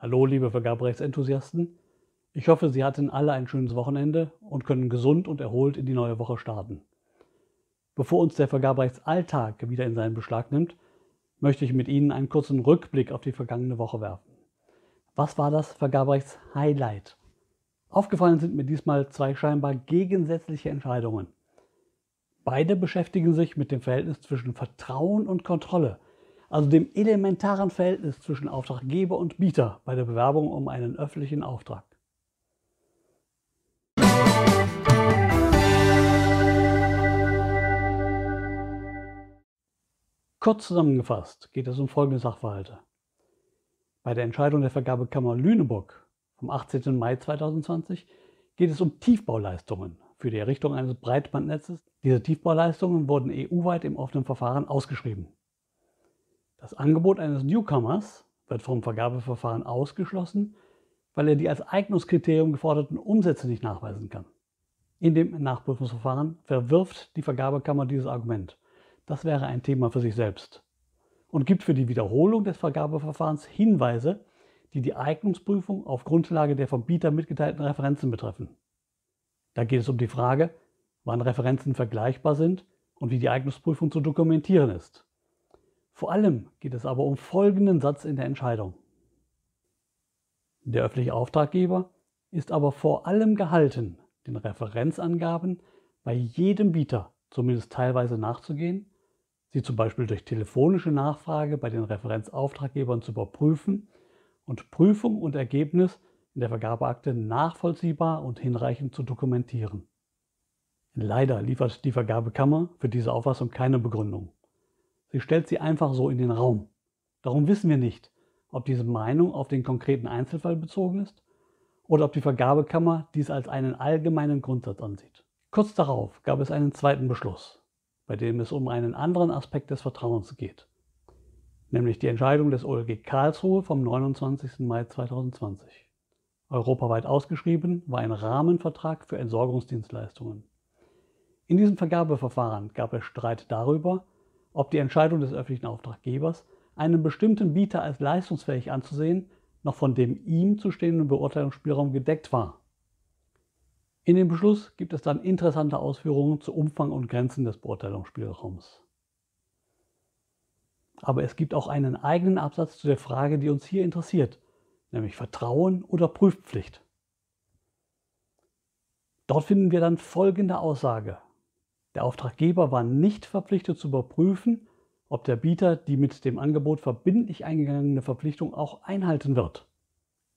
Hallo, liebe Vergaberechtsenthusiasten. Ich hoffe, Sie hatten alle ein schönes Wochenende und können gesund und erholt in die neue Woche starten. Bevor uns der Vergaberechtsalltag wieder in seinen Beschlag nimmt, möchte ich mit Ihnen einen kurzen Rückblick auf die vergangene Woche werfen. Was war das Vergaberechts-Highlight? Aufgefallen sind mir diesmal zwei scheinbar gegensätzliche Entscheidungen. Beide beschäftigen sich mit dem Verhältnis zwischen Vertrauen und Kontrolle – also dem elementaren Verhältnis zwischen Auftraggeber und Bieter bei der Bewerbung um einen öffentlichen Auftrag. Kurz zusammengefasst geht es um folgende Sachverhalte. Bei der Entscheidung der Vergabekammer Lüneburg vom 18. Mai 2020 geht es um Tiefbauleistungen für die Errichtung eines Breitbandnetzes. Diese Tiefbauleistungen wurden EU-weit im offenen Verfahren ausgeschrieben. Das Angebot eines Newcomers wird vom Vergabeverfahren ausgeschlossen, weil er die als Eignungskriterium geforderten Umsätze nicht nachweisen kann. In dem Nachprüfungsverfahren verwirft die Vergabekammer dieses Argument. Das wäre ein Thema für sich selbst und gibt für die Wiederholung des Vergabeverfahrens Hinweise, die die Eignungsprüfung auf Grundlage der vom Bieter mitgeteilten Referenzen betreffen. Da geht es um die Frage, wann Referenzen vergleichbar sind und wie die Eignungsprüfung zu dokumentieren ist. Vor allem geht es aber um folgenden Satz in der Entscheidung. Der öffentliche Auftraggeber ist aber vor allem gehalten, den Referenzangaben bei jedem Bieter zumindest teilweise nachzugehen, sie zum Beispiel durch telefonische Nachfrage bei den Referenzauftraggebern zu überprüfen und Prüfung und Ergebnis in der Vergabeakte nachvollziehbar und hinreichend zu dokumentieren. Leider liefert die Vergabekammer für diese Auffassung keine Begründung. Sie stellt sie einfach so in den Raum. Darum wissen wir nicht, ob diese Meinung auf den konkreten Einzelfall bezogen ist oder ob die Vergabekammer dies als einen allgemeinen Grundsatz ansieht. Kurz darauf gab es einen zweiten Beschluss, bei dem es um einen anderen Aspekt des Vertrauens geht, nämlich die Entscheidung des OLG Karlsruhe vom 29. Mai 2020. Europaweit ausgeschrieben war ein Rahmenvertrag für Entsorgungsdienstleistungen. In diesem Vergabeverfahren gab es Streit darüber, ob die Entscheidung des öffentlichen Auftraggebers, einen bestimmten Bieter als leistungsfähig anzusehen, noch von dem ihm zustehenden Beurteilungsspielraum gedeckt war. In dem Beschluss gibt es dann interessante Ausführungen zu Umfang und Grenzen des Beurteilungsspielraums. Aber es gibt auch einen eigenen Absatz zu der Frage, die uns hier interessiert, nämlich Vertrauen oder Prüfpflicht. Dort finden wir dann folgende Aussage. Der Auftraggeber war nicht verpflichtet zu überprüfen, ob der Bieter die mit dem Angebot verbindlich eingegangene Verpflichtung auch einhalten wird.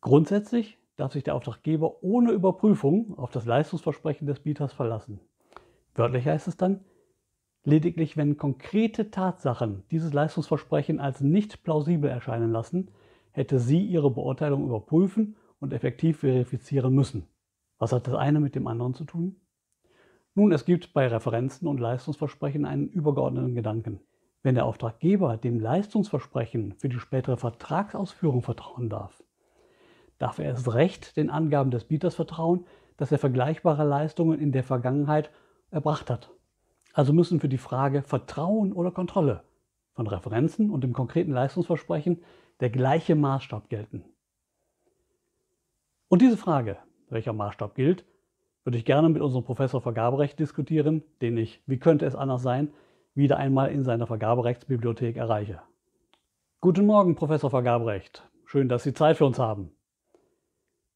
Grundsätzlich darf sich der Auftraggeber ohne Überprüfung auf das Leistungsversprechen des Bieters verlassen. Wörtlich heißt es dann, lediglich wenn konkrete Tatsachen dieses Leistungsversprechen als nicht plausibel erscheinen lassen, hätte sie ihre Beurteilung überprüfen und effektiv verifizieren müssen. Was hat das eine mit dem anderen zu tun? Nun, es gibt bei Referenzen und Leistungsversprechen einen übergeordneten Gedanken. Wenn der Auftraggeber dem Leistungsversprechen für die spätere Vertragsausführung vertrauen darf, darf er erst recht den Angaben des Bieters vertrauen, dass er vergleichbare Leistungen in der Vergangenheit erbracht hat. Also müssen für die Frage Vertrauen oder Kontrolle von Referenzen und dem konkreten Leistungsversprechen der gleiche Maßstab gelten. Und diese Frage, welcher Maßstab gilt, würde ich gerne mit unserem Professor Vergaberecht diskutieren, den ich, wie könnte es anders sein, wieder einmal in seiner Vergaberechtsbibliothek erreiche. Guten Morgen, Professor Vergaberecht. Schön, dass Sie Zeit für uns haben.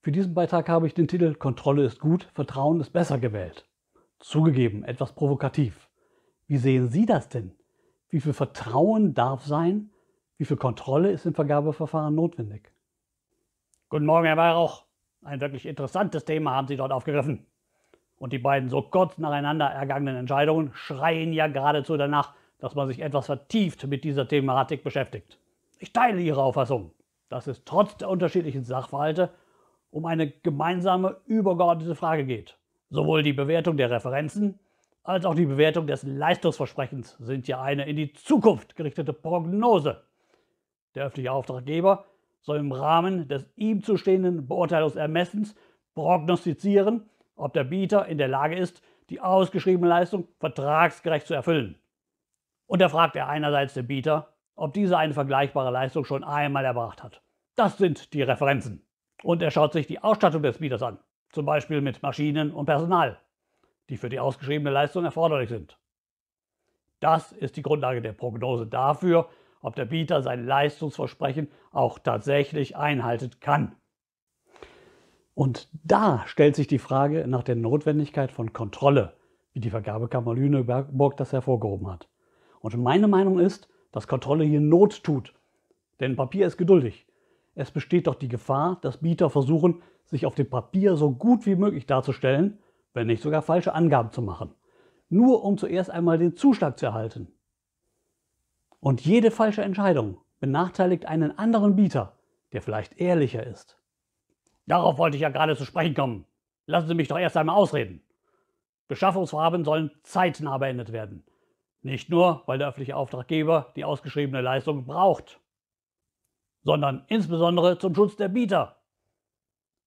Für diesen Beitrag habe ich den Titel Kontrolle ist gut, Vertrauen ist besser gewählt. Zugegeben, etwas provokativ. Wie sehen Sie das denn? Wie viel Vertrauen darf sein? Wie viel Kontrolle ist im Vergabeverfahren notwendig? Guten Morgen, Herr Weihrauch. Ein wirklich interessantes Thema haben Sie dort aufgegriffen. Und die beiden so kurz nacheinander ergangenen Entscheidungen schreien ja geradezu danach, dass man sich etwas vertieft mit dieser Thematik beschäftigt. Ich teile Ihre Auffassung, dass es trotz der unterschiedlichen Sachverhalte um eine gemeinsame übergeordnete Frage geht. Sowohl die Bewertung der Referenzen als auch die Bewertung des Leistungsversprechens sind ja eine in die Zukunft gerichtete Prognose. Der öffentliche Auftraggeber soll im Rahmen des ihm zustehenden Beurteilungsermessens prognostizieren, ob der Bieter in der Lage ist, die ausgeschriebene Leistung vertragsgerecht zu erfüllen. Und da fragt er einerseits den Bieter, ob dieser eine vergleichbare Leistung schon einmal erbracht hat. Das sind die Referenzen. Und er schaut sich die Ausstattung des Bieters an, zum Beispiel mit Maschinen und Personal, die für die ausgeschriebene Leistung erforderlich sind. Das ist die Grundlage der Prognose dafür, ob der Bieter sein Leistungsversprechen auch tatsächlich einhalten kann. Und da stellt sich die Frage nach der Notwendigkeit von Kontrolle, wie die Vergabekammer Lüneburg das hervorgehoben hat. Und meine Meinung ist, dass Kontrolle hier Not tut. Denn Papier ist geduldig. Es besteht doch die Gefahr, dass Bieter versuchen, sich auf dem Papier so gut wie möglich darzustellen, wenn nicht sogar falsche Angaben zu machen. Nur um zuerst einmal den Zuschlag zu erhalten. Und jede falsche Entscheidung benachteiligt einen anderen Bieter, der vielleicht ehrlicher ist. Darauf wollte ich ja gerade zu sprechen kommen. Lassen Sie mich doch erst einmal ausreden. Beschaffungsvorhaben sollen zeitnah beendet werden. Nicht nur, weil der öffentliche Auftraggeber die ausgeschriebene Leistung braucht, sondern insbesondere zum Schutz der Bieter.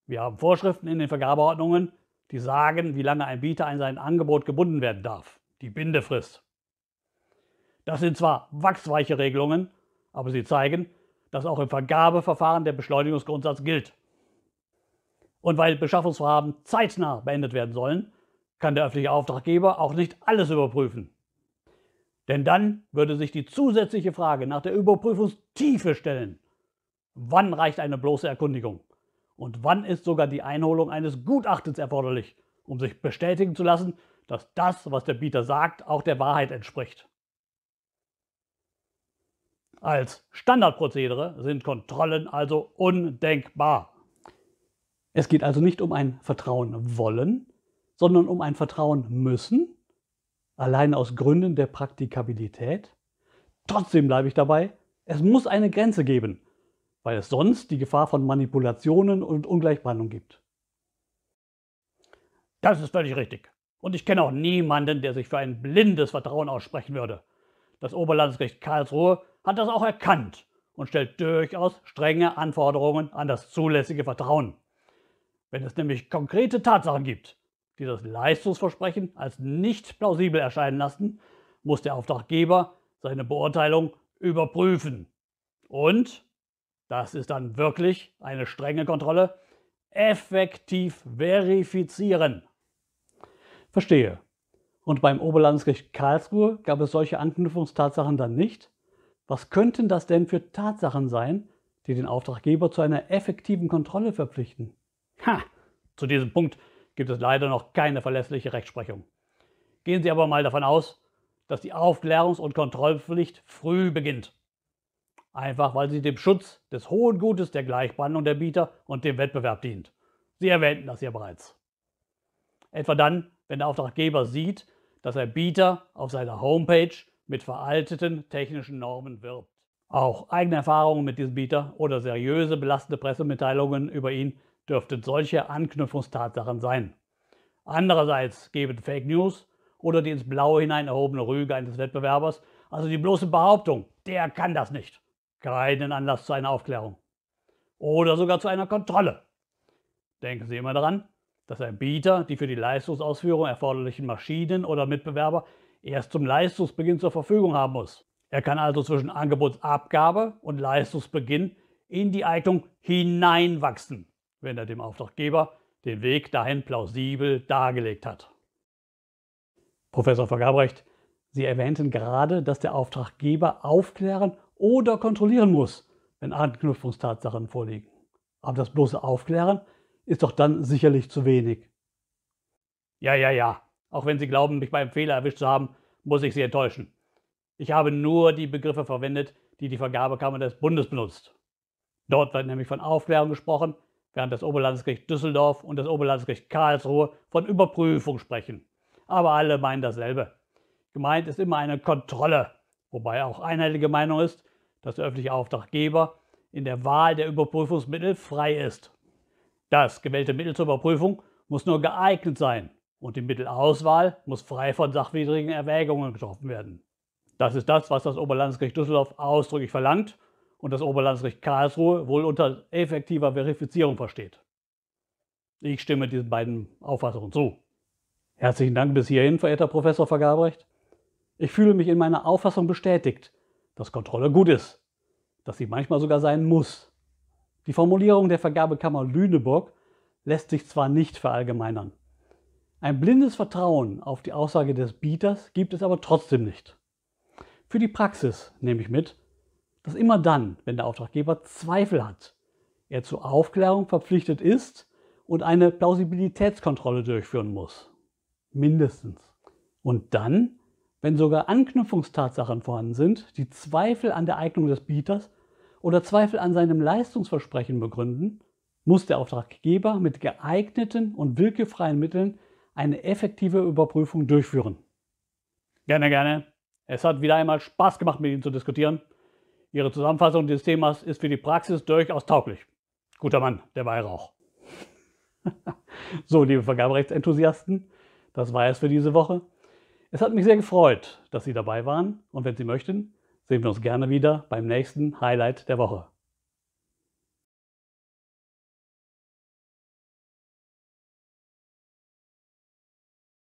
Wir haben Vorschriften in den Vergabeordnungen, die sagen, wie lange ein Bieter an sein Angebot gebunden werden darf. Die Bindefrist. Das sind zwar wachsweiche Regelungen, aber sie zeigen, dass auch im Vergabeverfahren der Beschleunigungsgrundsatz gilt und weil Beschaffungsvorhaben zeitnah beendet werden sollen, kann der öffentliche Auftraggeber auch nicht alles überprüfen. Denn dann würde sich die zusätzliche Frage nach der Überprüfungstiefe stellen. Wann reicht eine bloße Erkundigung? Und wann ist sogar die Einholung eines Gutachtens erforderlich, um sich bestätigen zu lassen, dass das, was der Bieter sagt, auch der Wahrheit entspricht? Als Standardprozedere sind Kontrollen also undenkbar. Es geht also nicht um ein Vertrauen wollen, sondern um ein Vertrauen müssen, allein aus Gründen der Praktikabilität. Trotzdem bleibe ich dabei, es muss eine Grenze geben, weil es sonst die Gefahr von Manipulationen und Ungleichbehandlung gibt. Das ist völlig richtig. Und ich kenne auch niemanden, der sich für ein blindes Vertrauen aussprechen würde. Das Oberlandesgericht Karlsruhe hat das auch erkannt und stellt durchaus strenge Anforderungen an das zulässige Vertrauen. Wenn es nämlich konkrete Tatsachen gibt, die das Leistungsversprechen als nicht plausibel erscheinen lassen, muss der Auftraggeber seine Beurteilung überprüfen. Und, das ist dann wirklich eine strenge Kontrolle, effektiv verifizieren. Verstehe. Und beim Oberlandesgericht Karlsruhe gab es solche Anknüpfungstatsachen dann nicht? Was könnten das denn für Tatsachen sein, die den Auftraggeber zu einer effektiven Kontrolle verpflichten? Ha! Zu diesem Punkt gibt es leider noch keine verlässliche Rechtsprechung. Gehen Sie aber mal davon aus, dass die Aufklärungs- und Kontrollpflicht früh beginnt. Einfach weil sie dem Schutz des hohen Gutes der Gleichbehandlung der Bieter und dem Wettbewerb dient. Sie erwähnten das ja bereits. Etwa dann, wenn der Auftraggeber sieht, dass ein Bieter auf seiner Homepage mit veralteten technischen Normen wirbt. Auch eigene Erfahrungen mit diesem Bieter oder seriöse belastende Pressemitteilungen über ihn dürften solche Anknüpfungstatsachen sein. Andererseits geben Fake News oder die ins Blaue hinein erhobene Rüge eines Wettbewerbers, also die bloße Behauptung, der kann das nicht, keinen Anlass zu einer Aufklärung oder sogar zu einer Kontrolle. Denken Sie immer daran, dass ein Bieter die für die Leistungsausführung erforderlichen Maschinen oder Mitbewerber erst zum Leistungsbeginn zur Verfügung haben muss. Er kann also zwischen Angebotsabgabe und Leistungsbeginn in die Eignung hineinwachsen wenn er dem Auftraggeber den Weg dahin plausibel dargelegt hat. Professor Vergabrecht, Sie erwähnten gerade, dass der Auftraggeber aufklären oder kontrollieren muss, wenn Anknüpfungstatsachen vorliegen. Aber das bloße Aufklären ist doch dann sicherlich zu wenig. Ja, ja, ja. Auch wenn Sie glauben, mich beim Fehler erwischt zu haben, muss ich Sie enttäuschen. Ich habe nur die Begriffe verwendet, die die Vergabekammer des Bundes benutzt. Dort wird nämlich von Aufklärung gesprochen während das Oberlandesgericht Düsseldorf und das Oberlandesgericht Karlsruhe von Überprüfung sprechen. Aber alle meinen dasselbe. Gemeint ist immer eine Kontrolle, wobei auch einheitliche Meinung ist, dass der öffentliche Auftraggeber in der Wahl der Überprüfungsmittel frei ist. Das gewählte Mittel zur Überprüfung muss nur geeignet sein und die Mittelauswahl muss frei von sachwidrigen Erwägungen getroffen werden. Das ist das, was das Oberlandesgericht Düsseldorf ausdrücklich verlangt und das Oberlandesgericht Karlsruhe wohl unter effektiver Verifizierung versteht. Ich stimme diesen beiden Auffassungen zu. Herzlichen Dank bis hierhin, verehrter Professor Vergabrecht. Ich fühle mich in meiner Auffassung bestätigt, dass Kontrolle gut ist, dass sie manchmal sogar sein muss. Die Formulierung der Vergabekammer Lüneburg lässt sich zwar nicht verallgemeinern. Ein blindes Vertrauen auf die Aussage des Bieters gibt es aber trotzdem nicht. Für die Praxis nehme ich mit, dass immer dann, wenn der Auftraggeber Zweifel hat, er zur Aufklärung verpflichtet ist und eine Plausibilitätskontrolle durchführen muss. Mindestens. Und dann, wenn sogar Anknüpfungstatsachen vorhanden sind, die Zweifel an der Eignung des Bieters oder Zweifel an seinem Leistungsversprechen begründen, muss der Auftraggeber mit geeigneten und willkürfreien Mitteln eine effektive Überprüfung durchführen. Gerne, gerne. Es hat wieder einmal Spaß gemacht, mit Ihnen zu diskutieren. Ihre Zusammenfassung dieses Themas ist für die Praxis durchaus tauglich. Guter Mann, der Weihrauch. so, liebe Vergaberechtsenthusiasten, das war es für diese Woche. Es hat mich sehr gefreut, dass Sie dabei waren und wenn Sie möchten, sehen wir uns gerne wieder beim nächsten Highlight der Woche.